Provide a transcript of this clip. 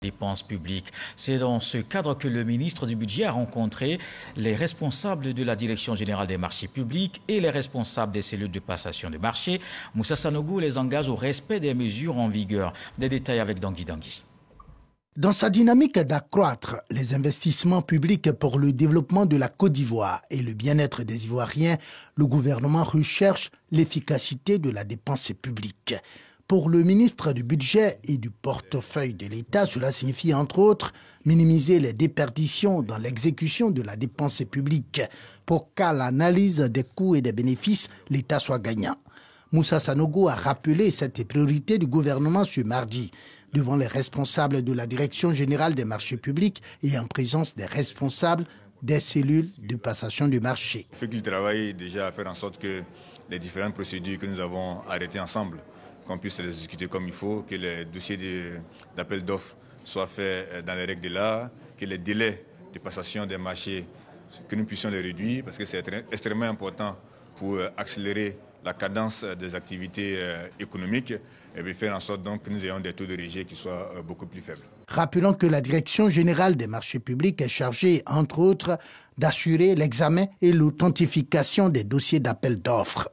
dépenses publiques. C'est dans ce cadre que le ministre du Budget a rencontré les responsables de la Direction générale des marchés publics et les responsables des cellules de passation de marché. Moussa Sanogo les engage au respect des mesures en vigueur. Des détails avec Dangui Dangui. Dans sa dynamique d'accroître les investissements publics pour le développement de la Côte d'Ivoire et le bien-être des Ivoiriens, le gouvernement recherche l'efficacité de la dépense publique. Pour le ministre du Budget et du portefeuille de l'État, cela signifie entre autres minimiser les déperditions dans l'exécution de la dépense publique pour qu'à l'analyse des coûts et des bénéfices, l'État soit gagnant. Moussa Sanogo a rappelé cette priorité du gouvernement ce mardi devant les responsables de la Direction générale des marchés publics et en présence des responsables des cellules de passation du marché. faut qu'il travaille déjà à faire en sorte que les différentes procédures que nous avons arrêtées ensemble qu'on puisse les exécuter comme il faut, que les dossiers d'appel d'offres soient faits euh, dans les règles de l'art, que les délais de passation des marchés, que nous puissions les réduire, parce que c'est extrêmement important pour euh, accélérer la cadence euh, des activités économiques et faire en sorte donc que nous ayons des taux de régie qui soient beaucoup plus faibles. Rappelons que la Direction générale des marchés publics est chargée, entre autres, d'assurer l'examen et l'authentification des dossiers d'appel d'offres.